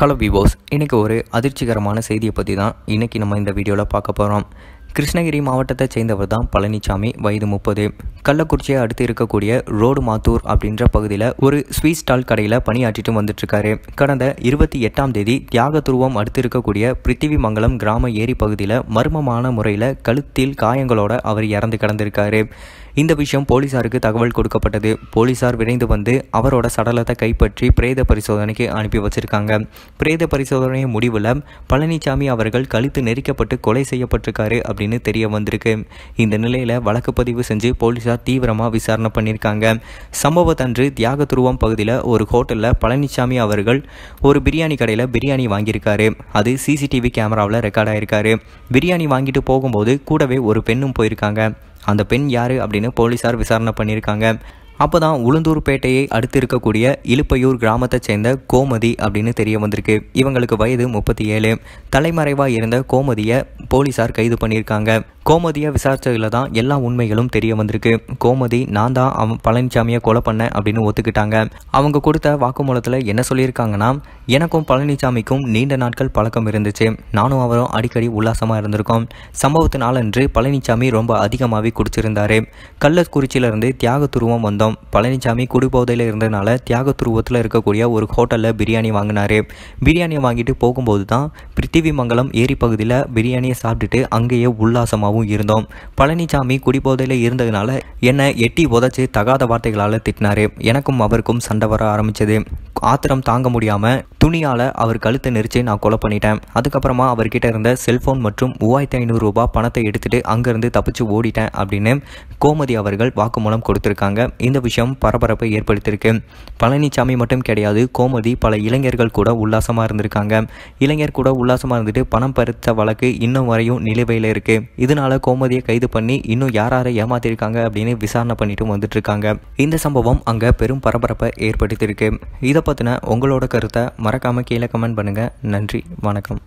hello விவோஸ் இன்றைக்கி ஒரு அதிர்ச்சிகரமான செய்தியை பற்றி தான் இன்றைக்கி நம்ம இந்த வீடியோவில் பார்க்க போகிறோம் கிருஷ்ணகிரி மாவட்டத்தை சேர்ந்தவர் தான் பழனிசாமி வயது முப்பது கள்ளக்குறிச்சியை அடுத்து இருக்கக்கூடிய ரோடு மாத்தூர் அப்படின்ற பகுதியில் ஒரு ஸ்வீட் ஸ்டால் கடையில் பணியாற்றிட்டு வந்துட்டுருக்காரு கடந்த இருபத்தி எட்டாம் தேதி தியாக துருவம் அடுத்து இருக்கக்கூடிய பிருத்திவி மங்கலம் கிராம ஏரி பகுதியில் மர்மமான முறையில் கழுத்தில் காயங்களோட அவர் இறந்து கிடந்திருக்காரு இந்த விஷயம் போலீசாருக்கு தகவல் கொடுக்கப்பட்டது போலீசார் விரைந்து வந்து அவரோட சடலத்தை கைப்பற்றி பிரேத பரிசோதனைக்கு அனுப்பி வச்சிருக்காங்க பிரேத பரிசோதனை முடிவில் பழனிசாமி அவர்கள் கழுத்து நெரிக்கப்பட்டு கொலை செய்யப்பட்டிருக்காரு அப்படின்னு தெரிய வந்திருக்கு இந்த நிலையில் வழக்கு பதிவு செஞ்சு போலீசார் போலீஸார் தீவிரமாக விசாரணை பண்ணியிருக்காங்க சம்பவத்தன்று துருவம் பகுதியில் ஒரு ஹோட்டலில் பழனிசாமி அவர்கள் ஒரு பிரியாணி கடையில் பிரியாணி வாங்கியிருக்காரு அது சிசிடிவி கேமராவில் ரெக்கார்ட் ஆகிருக்காரு பிரியாணி வாங்கிட்டு போகும்போது கூடவே ஒரு பெண்ணும் போயிருக்காங்க அந்த பெண் யார் அப்படின்னு போலீஸார் விசாரணை பண்ணியிருக்காங்க அப்போ தான் உளுந்தூர்பேட்டையை அடுத்து இருக்கக்கூடிய இழுப்பையூர் கிராமத்தை சேர்ந்த கோமதி அப்படின்னு தெரிய வந்திருக்கு இவங்களுக்கு வயது முப்பத்தி ஏழு தலைமறைவாக இருந்த கோமதியை போலீஸார் கைது பண்ணியிருக்காங்க கோமதியை விசாரித்ததில் தான் எல்லா உண்மைகளும் தெரிய வந்திருக்கு கோமதி நான் தான் அவன் பழனிசாமியை கொலை பண்ண அப்படின்னு ஒத்துக்கிட்டாங்க அவங்க கொடுத்த வாக்குமூலத்தில் என்ன சொல்லியிருக்காங்கன்னா எனக்கும் பழனிசாமிக்கும் நீண்ட நாட்கள் பழக்கம் இருந்துச்சு நானும் அவரும் அடிக்கடி உல்லாசமாக இருந்திருக்கோம் சம்பவத்து நாளன்று பழனிசாமி ரொம்ப அதிகமாகவே குடிச்சிருந்தார் கள்ளக்குறிச்சியிலிருந்து துருவம் வந்தோம் பழனிசாமி குடிபோதையில் இருந்ததுனால துருவத்தில் இருக்கக்கூடிய ஒரு ஹோட்டலில் பிரியாணி வாங்கினார் பிரியாணியை வாங்கிட்டு போகும்போது தான் பிருத்திவி மங்கலம் ஏரி பகுதியில் பிரியாணியை சாப்பிட்டுட்டு அங்கேயே உல்லாசமாகவும் அமைதியாகவும் இருந்தோம் பழனிசாமி குடிபோதையில் இருந்ததுனால என்னை எட்டி உதச்சி தகாத வார்த்தைகளால் திட்டினாரு எனக்கும் அவருக்கும் சண்டை வர ஆரம்பிச்சது ஆத்திரம் தாங்க முடியாமல் துணியால் அவர் கழுத்தை நெரிச்சே நான் கொலை பண்ணிட்டேன் அதுக்கப்புறமா அவர்கிட்ட இருந்த செல்ஃபோன் மற்றும் மூவாயிரத்தி ஐநூறு ரூபாய் பணத்தை எடுத்துகிட்டு அங்கேருந்து தப்பிச்சு ஓடிட்டேன் அப்படின்னு கோமதி அவர்கள் வாக்குமூலம் கொடுத்துருக்காங்க இந்த விஷயம் பரபரப்பை ஏற்படுத்தியிருக்கு பழனிசாமி மட்டும் கிடையாது கோமதி பல இளைஞர்கள் கூட உல்லாசமாக இருந்திருக்காங்க இளைஞர் கூட உல்லாசமாக இருந்துட்டு பணம் பறித்த வழக்கு இன்னும் வரையும் நிலுவையில் இருக்குது இதனால கோமதியை கைது பண்ணி இன்னும் யார் யாரை ஏமாத்திருக்காங்க அப்படின்னு விசாரணை பண்ணிட்டு வந்துட்டு இருக்காங்க இந்த சம்பவம் அங்கே பெரும் பரபரப்பை ஏற்படுத்தியிருக்கு இதை பற்றின உங்களோட கருத்தை மறக்காமல் கீழே கமெண்ட் பண்ணுங்கள் நன்றி வணக்கம்